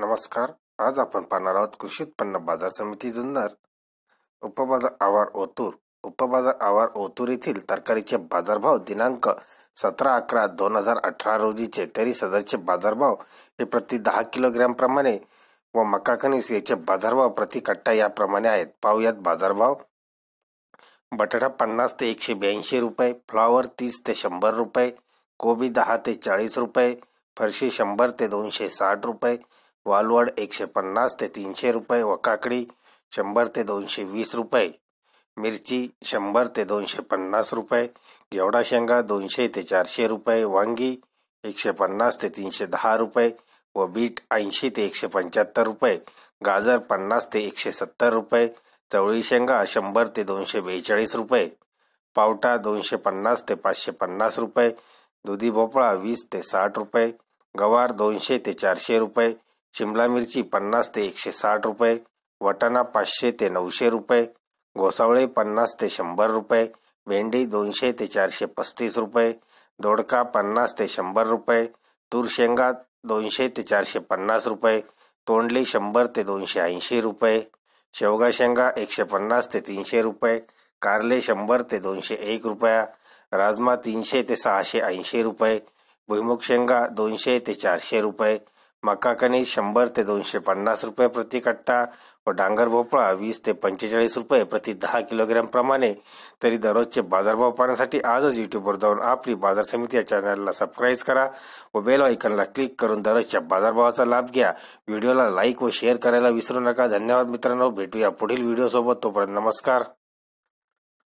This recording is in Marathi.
नमस्कार आज आपण पाहणार आहोत कृषी उत्पन्न बाजार समिती जुन्नर उपबाजार आवार ओतूर उपबाजार आवार ओतूर येथील तरकारीचे बाजारभाव दिनांक सतरा अकरा दोन हजार अठरा रोजीचे तरी सदरचे बाजारभाव हे प्रति दहा प्रमाणे व मका खनिस याचे बाजारभाव प्रति कट्टा याप्रमाणे आहेत पाहुयात बाजारभाव बटाटा पन्नास ते एकशे ब्याऐंशी रुपये फ्लॉवर तीस ते शंभर रुपये कोबी दहा ते चाळीस रुपये फरशी शंभर ते दोनशे साठ रुपये वालवड एकशे पन्नास ते तीनशे रुपये व काकडी शंभर ते दोनशे वीस रुपये मिरची शंभर ते दोनशे पन्नास रुपये घेवडा शेंगा दोनशे ते चारशे रुपये वांगी एकशे पन्नास ते तीनशे दहा रुपये व बीट ऐंशी ते एकशे पंच्याहत्तर रुपये गाजर पन्नास ते एकशे सत्तर रुपये चवळी शेंगा शंभर ते दोनशे बेचाळीस रुपये पावटा दोनशे पन्नास ते पाचशे पन्नास रुपये दुधी भोपळा वीस ते साठ रुपये गवार दोनशे ते चारशे रुपये शिमला मिर्ची पन्नास ते एकशे साठ रुपये वटाणा पाचशे ते नऊशे रुपये घोसावळे पन्नास ते शंभर रुपये भेंडी दोनशे ते चारशे पस्तीस रुपये दोडका पन्नास ते शंभर रुपये तूर शेंगा दोनशे ते चारशे पन्नास रुपये तोंडली शंभर ते दोनशे ऐंशी रुपये शेवगा शेंगा एकशे पन्नास ते तीनशे रुपये कारले शंभर ते दोनशे एक रुपया राजमा तीनशे ते सहाशे ऐंशी रुपये भुईमुग शेंगा दोनशे ते चारशे रुपये मका कणीस शंभर ते दोनशे पन्नास रुपये प्रति कट्टा व डांगर भोपळा वीस ते पंचेचाळीस रुपये प्रति दहा किलोग्रॅम प्रमाणे तरी दररोजचे बाजारभाव पाहण्यासाठी आजच युट्यूबवर जाऊन आपली बाजार समिती या चॅनलला सबस्क्राईब करा व बेल आयकनला क्लिक करून दररोजच्या बाजारभावाचा लाभ घ्या व्हिडिओला लाईक व शेअर करायला विसरू नका धन्यवाद मित्रांनो भेटूया पुढील व्हिडिओसोबत तोपर्यंत नमस्कार